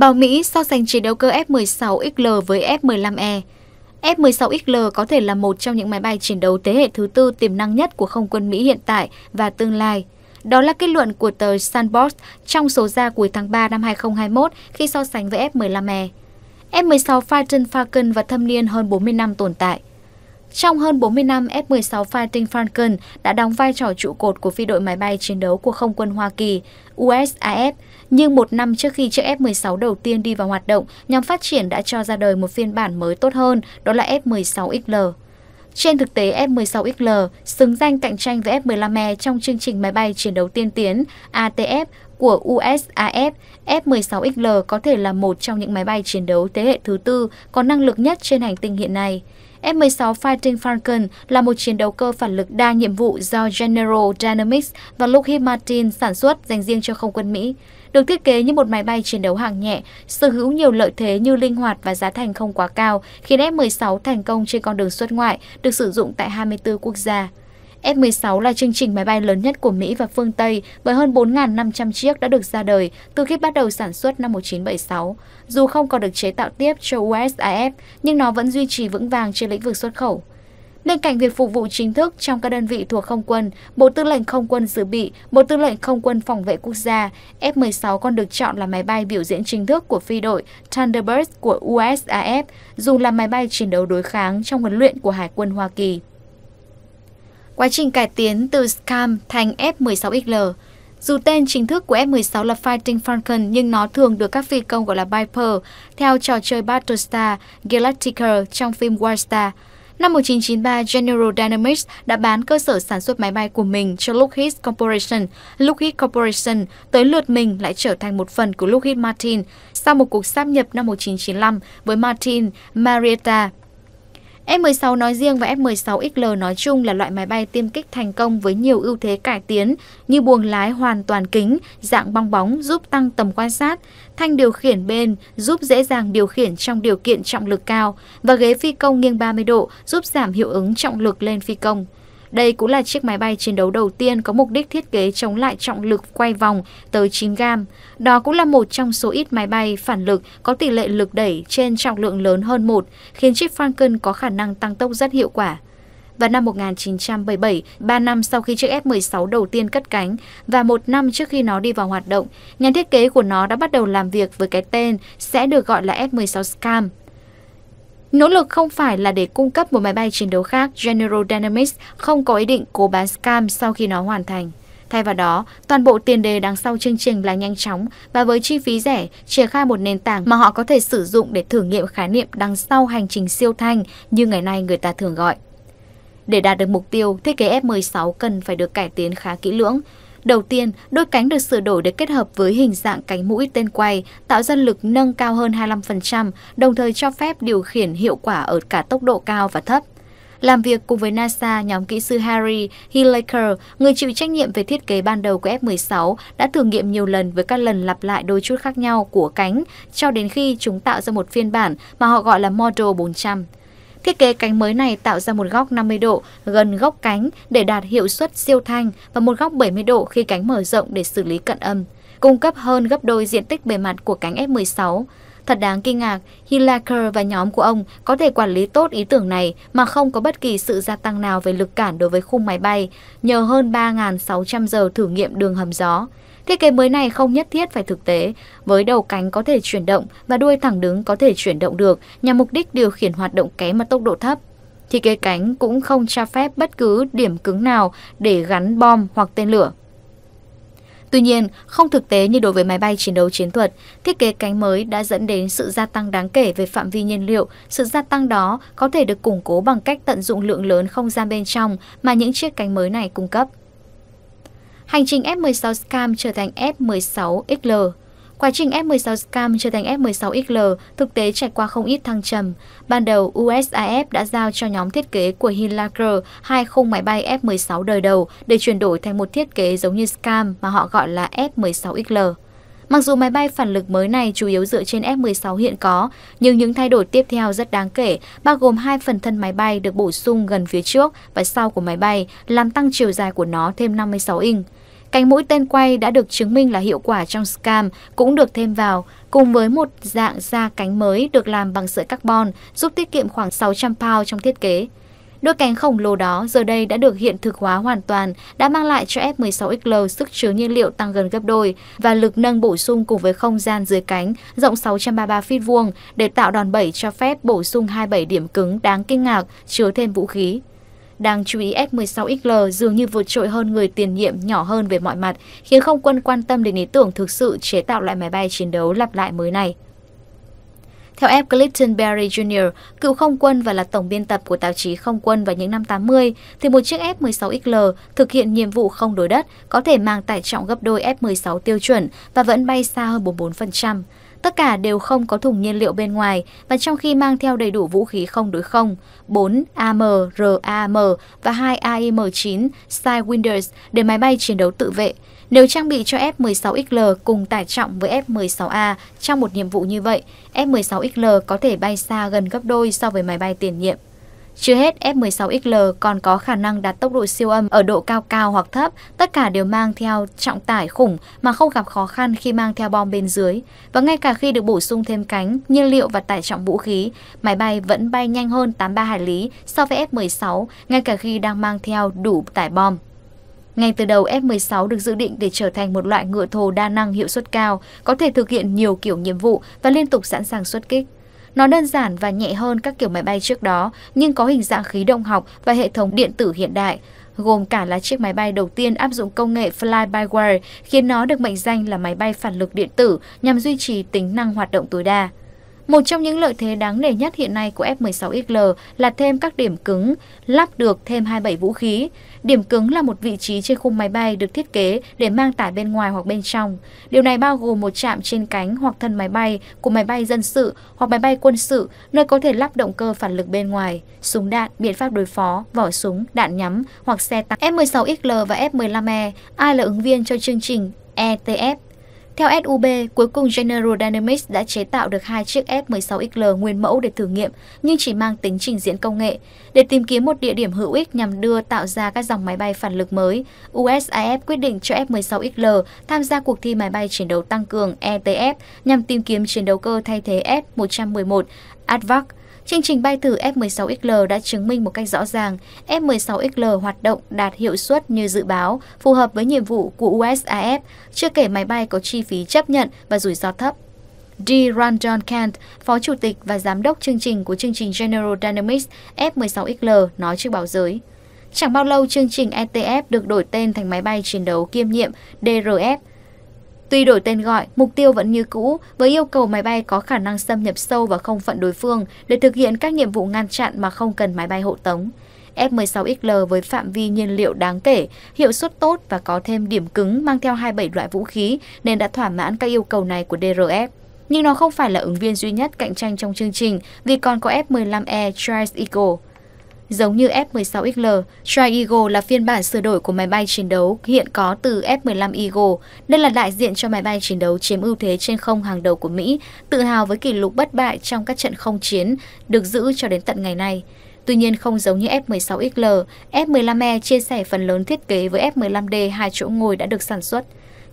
Bảo Mỹ so sánh chiến đấu cơ F-16XL với F-15E. F-16XL có thể là một trong những máy bay chiến đấu thế hệ thứ tư tiềm năng nhất của không quân Mỹ hiện tại và tương lai. Đó là kết luận của tờ Sunbox trong số ra cuối tháng 3 năm 2021 khi so sánh với F-15E. F-16 Fighting Falcon và thâm niên hơn 40 năm tồn tại. Trong hơn 40 năm, F-16 Fighting Falcon đã đóng vai trò trụ cột của phi đội máy bay chiến đấu của không quân Hoa Kỳ, USAF, nhưng một năm trước khi chiếc F-16 đầu tiên đi vào hoạt động, nhóm phát triển đã cho ra đời một phiên bản mới tốt hơn, đó là F-16XL. Trên thực tế, F-16XL xứng danh cạnh tranh với F-15E trong chương trình máy bay chiến đấu tiên tiến ATF của USAF, F-16XL có thể là một trong những máy bay chiến đấu thế hệ thứ tư có năng lực nhất trên hành tinh hiện nay. F-16 Fighting Falcon là một chiến đấu cơ phản lực đa nhiệm vụ do General Dynamics và Lockheed Martin sản xuất dành riêng cho không quân Mỹ. Được thiết kế như một máy bay chiến đấu hạng nhẹ, sở hữu nhiều lợi thế như linh hoạt và giá thành không quá cao, khiến F-16 thành công trên con đường xuất ngoại, được sử dụng tại 24 quốc gia. F-16 là chương trình máy bay lớn nhất của Mỹ và phương Tây với hơn 4.500 chiếc đã được ra đời từ khi bắt đầu sản xuất năm 1976. Dù không còn được chế tạo tiếp cho USAF, nhưng nó vẫn duy trì vững vàng trên lĩnh vực xuất khẩu. Bên cạnh việc phục vụ chính thức trong các đơn vị thuộc không quân, Bộ Tư lệnh Không quân Dự bị, Bộ Tư lệnh Không quân Phòng vệ Quốc gia, F-16 còn được chọn là máy bay biểu diễn chính thức của phi đội Thunderbirds của USAF, dù là máy bay chiến đấu đối kháng trong huấn luyện của Hải quân Hoa Kỳ. Quá trình cải tiến từ SCAM thành F-16XL. Dù tên chính thức của F-16 là Fighting Falcon nhưng nó thường được các phi công gọi là Viper theo trò chơi Battlestar Galactica trong phim Warstar. Năm 1993, General Dynamics đã bán cơ sở sản xuất máy bay của mình cho Lockheed Corporation. Lockheed Corporation tới lượt mình lại trở thành một phần của Lockheed Martin sau một cuộc sáp nhập năm 1995 với Martin Marietta F-16 nói riêng và F-16XL nói chung là loại máy bay tiêm kích thành công với nhiều ưu thế cải tiến như buồng lái hoàn toàn kính, dạng bong bóng giúp tăng tầm quan sát, thanh điều khiển bên giúp dễ dàng điều khiển trong điều kiện trọng lực cao và ghế phi công nghiêng 30 độ giúp giảm hiệu ứng trọng lực lên phi công. Đây cũng là chiếc máy bay chiến đấu đầu tiên có mục đích thiết kế chống lại trọng lực quay vòng tới 9 gam. Đó cũng là một trong số ít máy bay phản lực có tỷ lệ lực đẩy trên trọng lượng lớn hơn 1, khiến chiếc Falcon có khả năng tăng tốc rất hiệu quả. Vào năm 1977, 3 năm sau khi chiếc F-16 đầu tiên cất cánh và một năm trước khi nó đi vào hoạt động, nhà thiết kế của nó đã bắt đầu làm việc với cái tên sẽ được gọi là F-16 Scam Nỗ lực không phải là để cung cấp một máy bay chiến đấu khác, General Dynamics không có ý định cố bán Scam sau khi nó hoàn thành. Thay vào đó, toàn bộ tiền đề đằng sau chương trình là nhanh chóng và với chi phí rẻ, triển khai một nền tảng mà họ có thể sử dụng để thử nghiệm khái niệm đằng sau hành trình siêu thanh như ngày nay người ta thường gọi. Để đạt được mục tiêu, thiết kế F-16 cần phải được cải tiến khá kỹ lưỡng. Đầu tiên, đôi cánh được sửa đổi để kết hợp với hình dạng cánh mũi tên quay, tạo ra lực nâng cao hơn 25%, đồng thời cho phép điều khiển hiệu quả ở cả tốc độ cao và thấp. Làm việc cùng với NASA, nhóm kỹ sư Harry Hilliker, người chịu trách nhiệm về thiết kế ban đầu của F-16, đã thử nghiệm nhiều lần với các lần lặp lại đôi chút khác nhau của cánh, cho đến khi chúng tạo ra một phiên bản mà họ gọi là Model 400. Thiết kế cánh mới này tạo ra một góc 50 độ gần góc cánh để đạt hiệu suất siêu thanh và một góc 70 độ khi cánh mở rộng để xử lý cận âm, cung cấp hơn gấp đôi diện tích bề mặt của cánh F-16. Thật đáng kinh ngạc, Hilliker và nhóm của ông có thể quản lý tốt ý tưởng này mà không có bất kỳ sự gia tăng nào về lực cản đối với khung máy bay, nhờ hơn 3.600 giờ thử nghiệm đường hầm gió. Thiết kế mới này không nhất thiết phải thực tế, với đầu cánh có thể chuyển động và đuôi thẳng đứng có thể chuyển động được nhằm mục đích điều khiển hoạt động kém mà tốc độ thấp. Thiết kế cánh cũng không cho phép bất cứ điểm cứng nào để gắn bom hoặc tên lửa. Tuy nhiên, không thực tế như đối với máy bay chiến đấu chiến thuật, thiết kế cánh mới đã dẫn đến sự gia tăng đáng kể về phạm vi nhiên liệu. Sự gia tăng đó có thể được củng cố bằng cách tận dụng lượng lớn không gian bên trong mà những chiếc cánh mới này cung cấp. Hành trình F16 Scam trở thành F16XL Quá trình F-16 Scam trở thành F-16XL thực tế trải qua không ít thăng trầm. Ban đầu, USAF đã giao cho nhóm thiết kế của Hilacre hai khung máy bay F-16 đời đầu để chuyển đổi thành một thiết kế giống như Scam mà họ gọi là F-16XL. Mặc dù máy bay phản lực mới này chủ yếu dựa trên F-16 hiện có, nhưng những thay đổi tiếp theo rất đáng kể, bao gồm hai phần thân máy bay được bổ sung gần phía trước và sau của máy bay, làm tăng chiều dài của nó thêm 56 inch. Cánh mũi tên quay đã được chứng minh là hiệu quả trong SCAM cũng được thêm vào, cùng với một dạng da cánh mới được làm bằng sợi carbon, giúp tiết kiệm khoảng 600 pound trong thiết kế. Đôi cánh khổng lồ đó giờ đây đã được hiện thực hóa hoàn toàn, đã mang lại cho F-16XL sức chứa nhiên liệu tăng gần gấp đôi và lực nâng bổ sung cùng với không gian dưới cánh rộng 633 feet vuông để tạo đòn bẩy cho phép bổ sung 27 điểm cứng đáng kinh ngạc chứa thêm vũ khí. Đáng chú ý F-16XL dường như vượt trội hơn người tiền nhiệm nhỏ hơn về mọi mặt, khiến không quân quan tâm đến ý tưởng thực sự chế tạo loại máy bay chiến đấu lặp lại mới này. Theo F. Clifton Berry Jr., cựu không quân và là tổng biên tập của tạp chí Không quân vào những năm 80, thì một chiếc F-16XL thực hiện nhiệm vụ không đối đất có thể mang tải trọng gấp đôi F-16 tiêu chuẩn và vẫn bay xa hơn 44%. Tất cả đều không có thùng nhiên liệu bên ngoài và trong khi mang theo đầy đủ vũ khí không đối không, 4 AMRAM và 2 AIM-9 Sidewinders để máy bay chiến đấu tự vệ. Nếu trang bị cho F-16XL cùng tải trọng với F-16A trong một nhiệm vụ như vậy, F-16XL có thể bay xa gần gấp đôi so với máy bay tiền nhiệm. Chưa hết, F16XL còn có khả năng đạt tốc độ siêu âm ở độ cao cao hoặc thấp, tất cả đều mang theo trọng tải khủng mà không gặp khó khăn khi mang theo bom bên dưới. Và ngay cả khi được bổ sung thêm cánh, nhiên liệu và tải trọng vũ khí, máy bay vẫn bay nhanh hơn 83 hải lý so với F16, ngay cả khi đang mang theo đủ tải bom. Ngay từ đầu, F-16 được dự định để trở thành một loại ngựa thồ đa năng hiệu suất cao, có thể thực hiện nhiều kiểu nhiệm vụ và liên tục sẵn sàng xuất kích. Nó đơn giản và nhẹ hơn các kiểu máy bay trước đó, nhưng có hình dạng khí động học và hệ thống điện tử hiện đại, gồm cả là chiếc máy bay đầu tiên áp dụng công nghệ fly-by-wire, khiến nó được mệnh danh là máy bay phản lực điện tử nhằm duy trì tính năng hoạt động tối đa. Một trong những lợi thế đáng nể nhất hiện nay của F-16XL là thêm các điểm cứng, lắp được thêm 27 vũ khí. Điểm cứng là một vị trí trên khung máy bay được thiết kế để mang tải bên ngoài hoặc bên trong. Điều này bao gồm một chạm trên cánh hoặc thân máy bay của máy bay dân sự hoặc máy bay quân sự nơi có thể lắp động cơ phản lực bên ngoài, súng đạn, biện pháp đối phó, vỏ súng, đạn nhắm hoặc xe tăng. F-16XL và F-15E, ai là ứng viên cho chương trình ETF theo SUB, cuối cùng General Dynamics đã chế tạo được hai chiếc F-16XL nguyên mẫu để thử nghiệm, nhưng chỉ mang tính trình diễn công nghệ. Để tìm kiếm một địa điểm hữu ích nhằm đưa tạo ra các dòng máy bay phản lực mới, USAF quyết định cho F-16XL tham gia cuộc thi máy bay chiến đấu tăng cường ETF nhằm tìm kiếm chiến đấu cơ thay thế F-111 ADVAC Chương trình bay thử F-16XL đã chứng minh một cách rõ ràng F-16XL hoạt động đạt hiệu suất như dự báo, phù hợp với nhiệm vụ của USAF, chưa kể máy bay có chi phí chấp nhận và rủi ro thấp. D. Randon Kent, Phó Chủ tịch và Giám đốc chương trình của chương trình General Dynamics F-16XL nói trước báo giới. Chẳng bao lâu chương trình ETF được đổi tên thành máy bay chiến đấu kiêm nhiệm DRF Tuy đổi tên gọi, mục tiêu vẫn như cũ với yêu cầu máy bay có khả năng xâm nhập sâu vào không phận đối phương để thực hiện các nhiệm vụ ngăn chặn mà không cần máy bay hộ tống. F-16XL với phạm vi nhiên liệu đáng kể, hiệu suất tốt và có thêm điểm cứng mang theo 27 loại vũ khí nên đã thỏa mãn các yêu cầu này của DRF. Nhưng nó không phải là ứng viên duy nhất cạnh tranh trong chương trình vì còn có F-15E Trice Eagle. Giống như F-16XL, Tri Eagle là phiên bản sửa đổi của máy bay chiến đấu hiện có từ F-15 Eagle. Đây là đại diện cho máy bay chiến đấu chiếm ưu thế trên không hàng đầu của Mỹ, tự hào với kỷ lục bất bại trong các trận không chiến, được giữ cho đến tận ngày nay. Tuy nhiên không giống như F-16XL, F-15E chia sẻ phần lớn thiết kế với F-15D hai chỗ ngồi đã được sản xuất.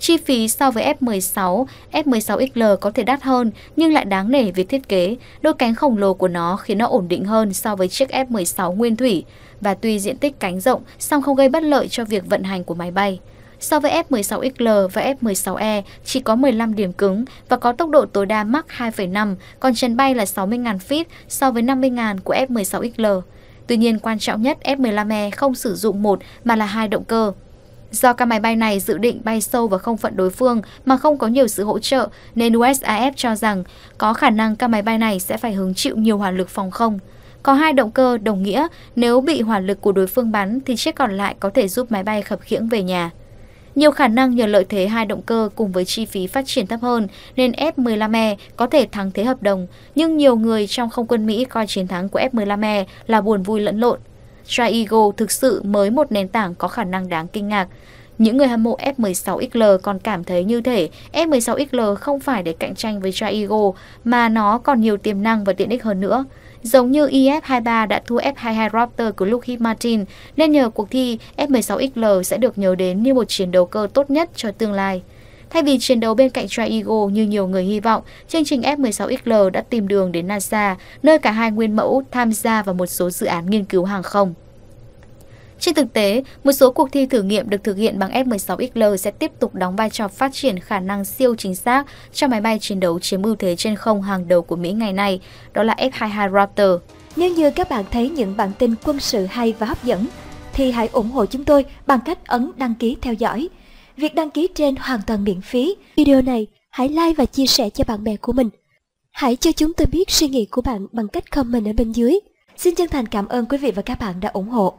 Chi phí so với F-16, F-16XL có thể đắt hơn nhưng lại đáng nể về thiết kế. Đôi cánh khổng lồ của nó khiến nó ổn định hơn so với chiếc F-16 nguyên thủy và tuy diện tích cánh rộng song không gây bất lợi cho việc vận hành của máy bay. So với F-16XL và F-16E chỉ có 15 điểm cứng và có tốc độ tối đa Mach 2,5, còn trần bay là 60.000 feet so với 50.000 của F-16XL. Tuy nhiên quan trọng nhất F-15E không sử dụng một mà là hai động cơ. Do các máy bay này dự định bay sâu vào không phận đối phương mà không có nhiều sự hỗ trợ, nên USAF cho rằng có khả năng các máy bay này sẽ phải hứng chịu nhiều hỏa lực phòng không. Có hai động cơ đồng nghĩa nếu bị hỏa lực của đối phương bắn thì chiếc còn lại có thể giúp máy bay khập khiễng về nhà. Nhiều khả năng nhờ lợi thế hai động cơ cùng với chi phí phát triển thấp hơn nên F-15E có thể thắng thế hợp đồng, nhưng nhiều người trong không quân Mỹ coi chiến thắng của F-15E là buồn vui lẫn lộn. Traigo thực sự mới một nền tảng có khả năng đáng kinh ngạc. Những người hâm mộ F16XL còn cảm thấy như thể F16XL không phải để cạnh tranh với Traigo mà nó còn nhiều tiềm năng và tiện ích hơn nữa. Giống như e IF-23 đã thua F-22 Raptor của Lockheed Martin nên nhờ cuộc thi F-16XL sẽ được nhớ đến như một chiến đấu cơ tốt nhất cho tương lai. Thay vì chiến đấu bên cạnh Tri Eagle như nhiều người hy vọng, chương trình F-16XL đã tìm đường đến NASA, nơi cả hai nguyên mẫu tham gia vào một số dự án nghiên cứu hàng không. Trên thực tế, một số cuộc thi thử nghiệm được thực hiện bằng F-16XL sẽ tiếp tục đóng vai trò phát triển khả năng siêu chính xác cho máy bay chiến đấu chiếm ưu thế trên không hàng đầu của Mỹ ngày nay, đó là F-22 Raptor. Nếu như các bạn thấy những bản tin quân sự hay và hấp dẫn, thì hãy ủng hộ chúng tôi bằng cách ấn đăng ký theo dõi – Việc đăng ký trên hoàn toàn miễn phí. Video này hãy like và chia sẻ cho bạn bè của mình. Hãy cho chúng tôi biết suy nghĩ của bạn bằng cách comment ở bên dưới. Xin chân thành cảm ơn quý vị và các bạn đã ủng hộ.